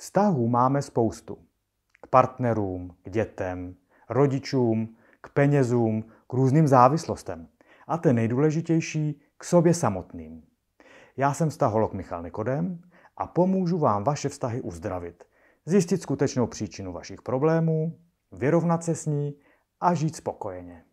Vztahů máme spoustu. K partnerům, k dětem, rodičům, k penězům, k různým závislostem. A ten nejdůležitější k sobě samotným. Já jsem vztaholok Michal Nikodem a pomůžu vám vaše vztahy uzdravit, zjistit skutečnou příčinu vašich problémů, vyrovnat se s ní a žít spokojeně.